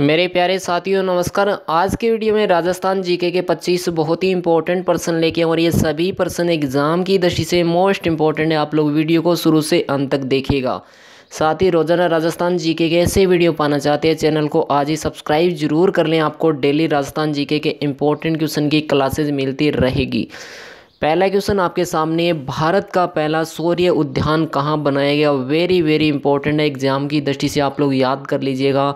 मेरे प्यारे साथियों नमस्कार आज के वीडियो में राजस्थान जीके के 25 बहुत ही इंपॉर्टेंट पर्सन लेके और ये सभी पर्सन एग्ज़ाम की दृष्टि से मोस्ट इंपॉर्टेंट है आप लोग वीडियो को शुरू से अंत तक देखिएगा साथ ही रोजाना राजस्थान जीके के ऐसे वीडियो पाना चाहते हैं चैनल को आज ही सब्सक्राइब जरूर कर लें आपको डेली राजस्थान जी के इंपॉर्टेंट क्वेश्चन की क्लासेज मिलती रहेगी पहला क्वेश्चन आपके सामने भारत का पहला सूर्य उद्यान कहाँ बनाया गया वेरी वेरी इंपॉर्टेंट है एग्जाम की दृष्टि से आप लोग याद कर लीजिएगा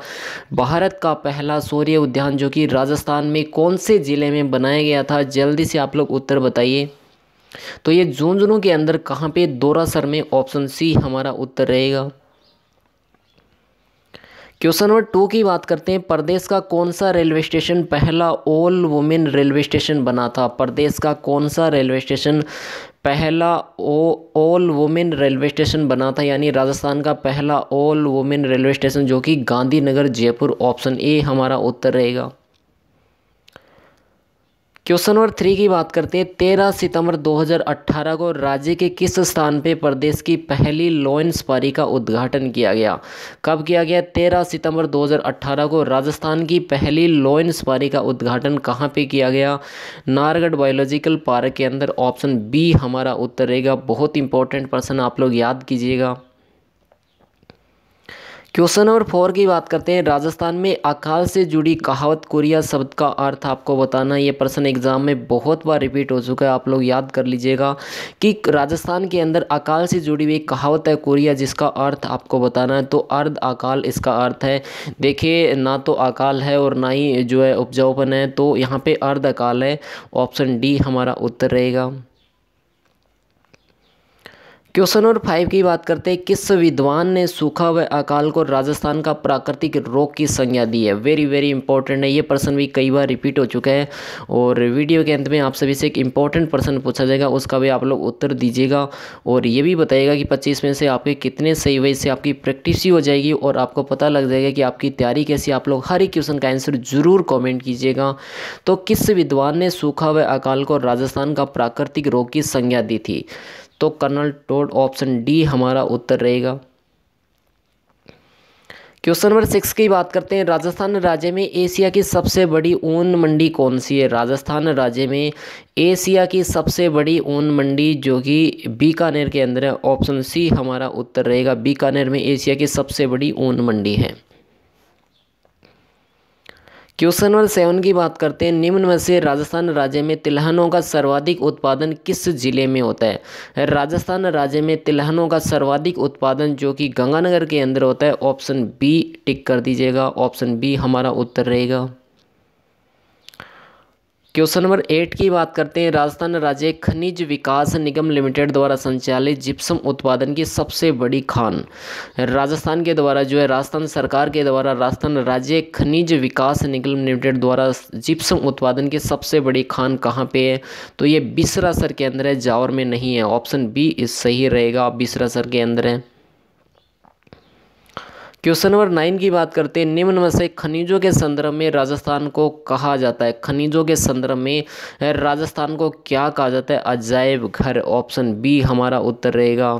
भारत का पहला सूर्य उद्यान जो कि राजस्थान में कौन से ज़िले में बनाया गया था जल्दी से आप लोग उत्तर बताइए तो ये झुंझुनू के अंदर कहाँ पे दोरासर में ऑप्शन सी हमारा उत्तर रहेगा क्वेश्चन नंबर टू की बात करते हैं प्रदेश का कौन सा रेलवे स्टेशन पहला ऑल वुमेन रेलवे स्टेशन बना था प्रदेश का कौन सा रेलवे स्टेशन पहला ऑल वुमेन रेलवे स्टेशन बना था यानी राजस्थान का पहला ऑल वुमेन रेलवे स्टेशन जो कि गांधीनगर जयपुर ऑप्शन ए हमारा उत्तर रहेगा क्वेश्चन नंबर थ्री की बात करते हैं तेरह सितंबर 2018 को राज्य के किस स्थान पर प्रदेश की पहली लॉइन सफारी का उद्घाटन किया गया कब किया गया तेरह सितंबर 2018 को राजस्थान की पहली लॉ सफारी का उद्घाटन कहाँ पे किया गया नारगढ़ बायोलॉजिकल पार्क के अंदर ऑप्शन बी हमारा उत्तर रहेगा बहुत इंपॉर्टेंट पर्सन आप लोग याद कीजिएगा क्वेश्चन नंबर फोर की बात करते हैं राजस्थान में अकाल से जुड़ी कहावत कोरिया शब्द का अर्थ आपको बताना ये प्रश्न एग्जाम में बहुत बार रिपीट हो चुका है आप लोग याद कर लीजिएगा कि राजस्थान के अंदर अकाल से जुड़ी हुई कहावत है कोरिया जिसका अर्थ आपको बताना है तो अर्ध अकाल इसका अर्थ है देखिए ना तो अकाल है और ना ही जो है उपजाऊपन है तो यहाँ पर अर्ध अकाल है ऑप्शन डी हमारा उत्तर रहेगा क्वेश्चन नंबर फाइव की बात करते हैं किस विद्वान ने सूखा व अकाल को राजस्थान का प्राकृतिक रोग की संज्ञा दी है वेरी वेरी इंपॉर्टेंट है ये प्रश्न भी कई बार रिपीट हो चुका है और वीडियो के अंत में आप सभी से एक इंपॉर्टेंट प्रश्न पूछा जाएगा उसका भी आप लोग उत्तर दीजिएगा और ये भी बताइएगा कि पच्चीस में से आपके कितने सही वजह से आपकी प्रैक्टिस ही हो जाएगी और आपको पता लग जाएगा कि आपकी तैयारी कैसी आप लोग हर एक क्वेश्चन का आंसर ज़रूर कॉमेंट कीजिएगा तो किस विद्वान ने सूखा व अकाल को राजस्थान का प्राकृतिक रोग की संज्ञा दी थी तो कर्नल टोड ऑप्शन डी हमारा उत्तर रहेगा क्वेश्चन नंबर सिक्स की बात करते हैं राजस्थान राज्य में एशिया की सबसे बड़ी ऊन मंडी कौन सी है राजस्थान राज्य में एशिया की सबसे बड़ी ऊन मंडी जो कि बीकानेर के अंदर है ऑप्शन सी हमारा उत्तर रहेगा बीकानेर में एशिया की सबसे बड़ी ऊन मंडी है क्वेश्चन नंबर सेवन की बात करते हैं निम्न में से राजस्थान राज्य में तिलहनों का सर्वाधिक उत्पादन किस जिले में होता है राजस्थान राज्य में तिलहनों का सर्वाधिक उत्पादन जो कि गंगानगर के अंदर होता है ऑप्शन बी टिक कर दीजिएगा ऑप्शन बी हमारा उत्तर रहेगा क्वेश्चन नंबर एट की बात करते हैं राजस्थान राज्य खनिज विकास निगम लिमिटेड द्वारा संचालित जिप्सम उत्पादन की सबसे बड़ी खान राजस्थान के द्वारा जो है राजस्थान सरकार के द्वारा राजस्थान राज्य खनिज विकास निगम लिमिटेड द्वारा जिप्सम उत्पादन की सबसे बड़ी खान कहाँ पे है तो ये बिसरा सर के अंदर है जावर में नहीं है ऑप्शन बी सही रहेगा बिसरा सर के अंदर है क्वेश्चन नंबर नाइन की बात करते हैं निम्न में से खनिजों के संदर्भ में राजस्थान को कहा जाता है खनिजों के संदर्भ में राजस्थान को क्या कहा जाता है अजायब घर ऑप्शन बी हमारा उत्तर रहेगा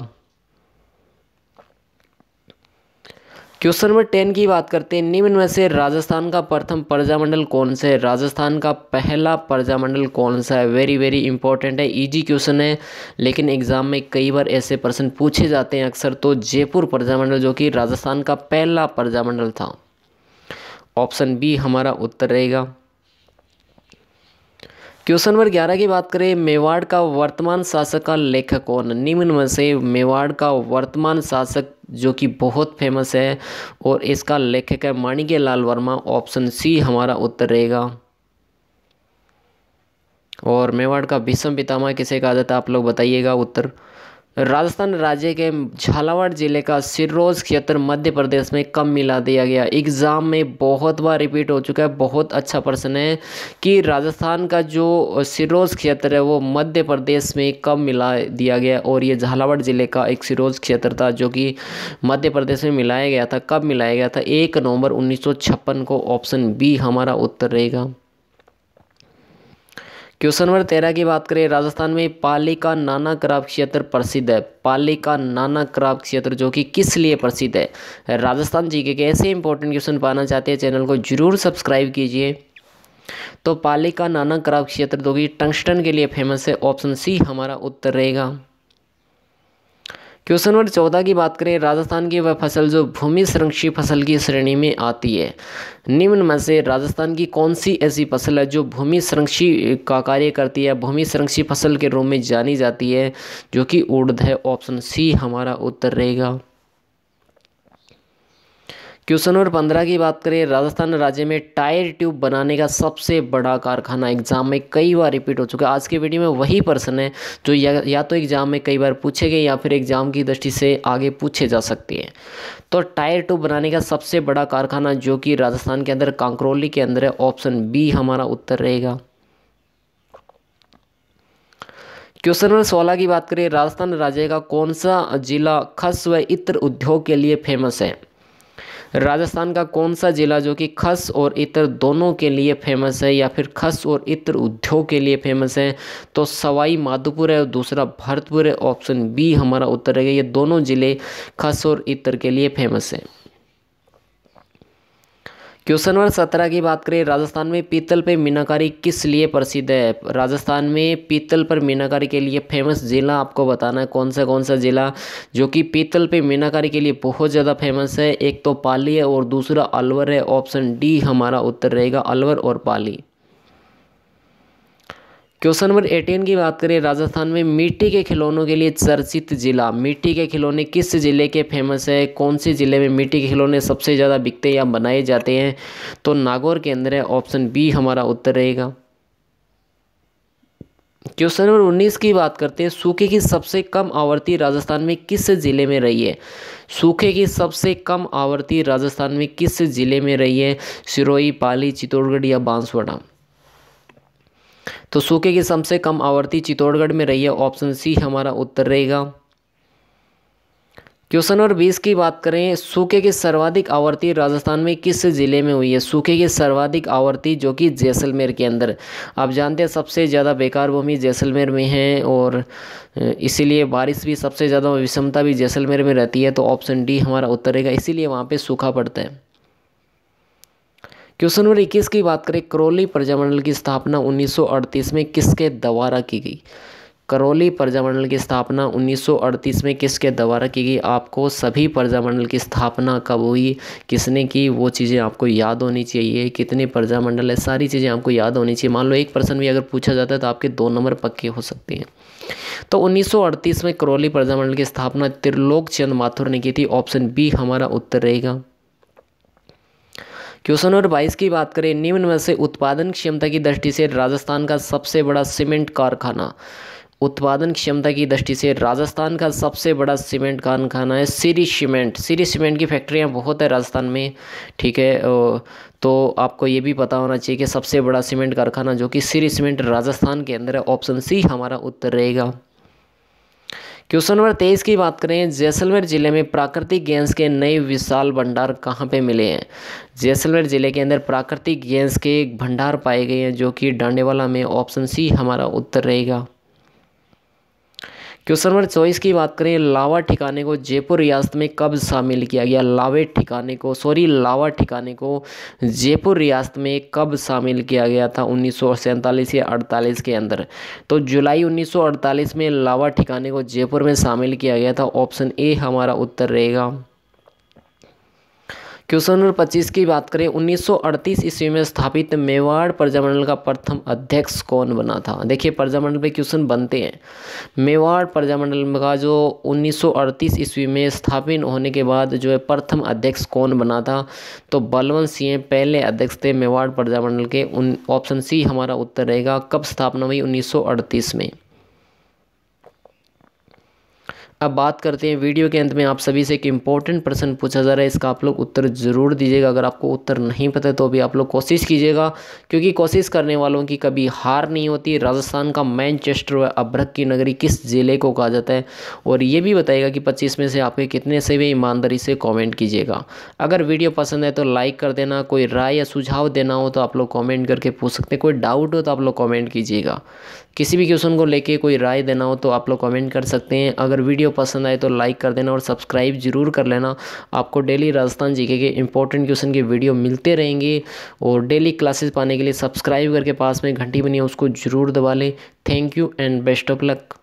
क्वेश्चन नंबर टेन की बात करते हैं निम्न में से राजस्थान का प्रथम प्रजामंडल कौन सा है राजस्थान का पहला प्रजामंडल कौन सा है वेरी वेरी इंपॉर्टेंट है इजी क्वेश्चन है लेकिन एग्जाम में कई बार ऐसे प्रश्न पूछे जाते हैं अक्सर तो जयपुर प्रजामंडल जो कि राजस्थान का पहला प्रजामंडल था ऑप्शन बी हमारा उत्तर रहेगा क्वेश्चन नंबर ग्यारह की बात करें मेवाड़ का वर्तमान शासक का लेखक कौन निम्न में से मेवाड़ का वर्तमान शासक जो कि बहुत फेमस है और इसका लेखक है माणिक्य लाल वर्मा ऑप्शन सी हमारा उत्तर रहेगा और मेवाड़ का भीष्म पितामह किसे कहा जाता है आप लोग बताइएगा उत्तर राजस्थान राज्य के झालावाड़ जिले का सिरोज क्षेत्र मध्य प्रदेश में कम मिला दिया गया एग्ज़ाम में बहुत बार रिपीट हो चुका है बहुत अच्छा प्रश्न है कि राजस्थान का जो सिरोज क्षेत्र है वो मध्य प्रदेश में कम मिला दिया गया और ये झालावाड़ जिले का एक सिरोज क्षेत्र था जो कि मध्य प्रदेश में मिलाया गया था कब मिलाया गया था एक नवंबर उन्नीस को ऑप्शन बी हमारा उत्तर रहेगा क्वेश्चन नंबर तेरह की बात करें राजस्थान में पाली का नाना क्राप क्षेत्र प्रसिद्ध है पाली का नाना क्राप क्षेत्र जो कि किस लिए प्रसिद्ध है राजस्थान जी के ऐसे इंपॉर्टेंट क्वेश्चन पाना चाहते हैं चैनल को जरूर सब्सक्राइब कीजिए तो पाली का नाना क्राप क्षेत्र जो कि टंगस्टन के लिए फेमस है ऑप्शन सी हमारा उत्तर रहेगा क्वेश्चन नंबर चौदह की बात करें राजस्थान की वह फसल जो भूमि संरक्षित फसल की श्रेणी में आती है निम्न में से राजस्थान की कौन सी ऐसी फसल है जो भूमि संरक्षित का कार्य करती है भूमि संरक्षित फसल के रूप में जानी जाती है जो कि उड़द है ऑप्शन सी हमारा उत्तर रहेगा क्वेश्चन नंबर पंद्रह की बात करें राजस्थान राज्य में टायर ट्यूब बनाने का सबसे बड़ा कारखाना एग्जाम में कई बार रिपीट हो चुका है आज के वीडियो में वही पर्सन है जो या, या तो एग्जाम में कई बार पूछे गए या फिर एग्जाम की दृष्टि से आगे पूछे जा सकते हैं तो टायर ट्यूब बनाने का सबसे बड़ा कारखाना जो कि राजस्थान के अंदर कांकरोली के अंदर है ऑप्शन बी हमारा उत्तर रहेगा क्वेश्चन नंबर सोलह की बात करें राजस्थान राज्य का कौन सा जिला खस व इत्र उद्योग के लिए फेमस है राजस्थान का कौन सा ज़िला जो कि खस और इत्र दोनों के लिए फेमस है या फिर खस और इत्र उद्योग के लिए फेमस है तो सवाई माधोपुर है और दूसरा भरतपुर है ऑप्शन बी हमारा उत्तर रहेगा ये दोनों ज़िले खस और इत्र के लिए फेमस हैं क्वेश्चन नंबर सत्रह की बात करें राजस्थान में पीतल पर मीनाकारी किस लिए प्रसिद्ध है राजस्थान में पीतल पर मीनाकारी के लिए फेमस ज़िला आपको बताना है कौन सा कौन सा ज़िला जो कि पीतल पे मीनाकारी के लिए बहुत ज़्यादा फेमस है एक तो पाली है और दूसरा अलवर है ऑप्शन डी हमारा उत्तर रहेगा अलवर और पाली क्वेश्चन नंबर एटीन की बात करें राजस्थान में मिट्टी के खिलौनों के लिए चर्चित जिला मिट्टी के खिलौने किस ज़िले के फेमस है कौन से ज़िले में मिट्टी के खिलौने सबसे ज़्यादा बिकते हैं या बनाए जाते हैं तो नागौर के अंदर है ऑप्शन बी हमारा उत्तर रहेगा क्वेश्चन नंबर उन्नीस की बात करते हैं सूखे की सबसे कम आवृत्ति राजस्थान में किस ज़िले में रही है सूखे की सबसे कम आवृत्ति राजस्थान में किस ज़िले में रही है सिरोही पाली चित्तौड़गढ़ या बांसवाड़ा तो सूखे की सबसे कम आवृत्ति चित्तौड़गढ़ में रही है ऑप्शन सी हमारा उत्तर रहेगा क्वेश्चन नंबर बीस की बात करें सूखे की सर्वाधिक आवृत्ति राजस्थान में किस ज़िले में हुई है सूखे की सर्वाधिक आवृत्ति जो कि जैसलमेर के अंदर आप जानते हैं सबसे ज़्यादा बेकार भूमि जैसलमेर में है और इसीलिए बारिश भी सबसे ज़्यादा विषमता भी जैसलमेर में रहती है तो ऑप्शन डी हमारा उत्तर रहेगा इसीलिए वहाँ पर सूखा पड़ता है क्वेश्चन नंबर इक्कीस की बात करें करौली प्रजामंडल की स्थापना 1938 में किसके द्वारा की गई करौली प्रजामंडल की स्थापना 1938 में किसके द्वारा की गई आपको सभी प्रजामंडल की स्थापना कब हुई किसने की वो चीज़ें आपको याद होनी चाहिए कितने प्रजामंडल है सारी चीज़ें आपको याद होनी चाहिए मान लो एक प्रश्न भी अगर पूछा जाता है तो आपके दो नंबर पक्के हो सकते हैं तो 1938 में करौली प्रजामंडल की स्थापना त्रिलोक चंद माथुर ने की थी ऑप्शन बी हमारा उत्तर रहेगा क्वेश्चन नंबर बाईस की बात करें निम्न में से उत्पादन क्षमता की दृष्टि से राजस्थान का सबसे बड़ा सीमेंट कारखाना उत्पादन क्षमता की दृष्टि से राजस्थान का सबसे बड़ा सीमेंट कारखाना है सीरी सीमेंट सीरी सीमेंट की फैक्ट्रियाँ बहुत है राजस्थान में ठीक है तो आपको ये भी पता होना चाहिए कि सबसे बड़ा सीमेंट कारखाना जो कि सीरी सीमेंट राजस्थान के अंदर है ऑप्शन सी हमारा उत्तर रहेगा क्वेश्चन नंबर तेईस की बात करें जैसलमेर ज़िले में प्राकृतिक गैस के नए विशाल भंडार कहाँ पे मिले हैं जैसलमेर ज़िले के अंदर प्राकृतिक गैस के भंडार पाए गए हैं जो कि डांडेवाला में ऑप्शन सी हमारा उत्तर रहेगा क्वेश्चन नंबर चौबीस की बात करें लावा ठिकाने को जयपुर रियासत में कब शामिल किया गया लावे ठिकाने को सॉरी लावा ठिकाने को जयपुर रियासत में कब शामिल किया गया था उन्नीस या अड़तालीस के अंदर तो जुलाई उन्नीस में लावा ठिकाने को जयपुर में शामिल किया गया था ऑप्शन ए हमारा उत्तर रहेगा क्वेश्चन नंबर पच्चीस की बात करें 1938 ईस्वी में स्थापित मेवाड़ प्रजामंडल का प्रथम अध्यक्ष कौन बना था देखिए प्रजामंडल पे क्वेश्चन बनते हैं मेवाड़ प्रजामंडल का जो 1938 ईस्वी में स्थापित होने के बाद जो है प्रथम अध्यक्ष कौन बना था तो बलवंत सिंह पहले अध्यक्ष थे मेवाड़ प्रजामंडल के ऑप्शन सी हमारा उत्तर रहेगा कब स्थापना हुई उन्नीस में अब बात करते हैं वीडियो के अंत में आप सभी से एक इम्पॉर्टेंट प्रश्न पूछा जा रहा है इसका आप लोग उत्तर ज़रूर दीजिएगा अगर आपको उत्तर नहीं पता तो अभी आप लोग कोशिश कीजिएगा क्योंकि कोशिश करने वालों की कभी हार नहीं होती राजस्थान का मैनचेस्टर व अभ्रक की नगरी किस ज़िले को कहा जाता है और ये भी बताइएगा कि पच्चीस में से आपके कितने से भी ईमानदारी से कॉमेंट कीजिएगा अगर वीडियो पसंद है तो लाइक कर देना कोई राय या सुझाव देना हो तो आप लोग कॉमेंट करके पूछ सकते हैं कोई डाउट हो तो आप लोग कॉमेंट कीजिएगा किसी भी क्वेश्चन को लेके कोई राय देना हो तो आप लोग कमेंट कर सकते हैं अगर वीडियो पसंद आए तो लाइक कर देना और सब्सक्राइब जरूर कर लेना आपको डेली राजस्थान जीके के इंपॉर्टेंट क्वेश्चन के वीडियो मिलते रहेंगे और डेली क्लासेस पाने के लिए सब्सक्राइब करके पास में घंटी बनी है उसको ज़रूर दबा लें thank you and best of luck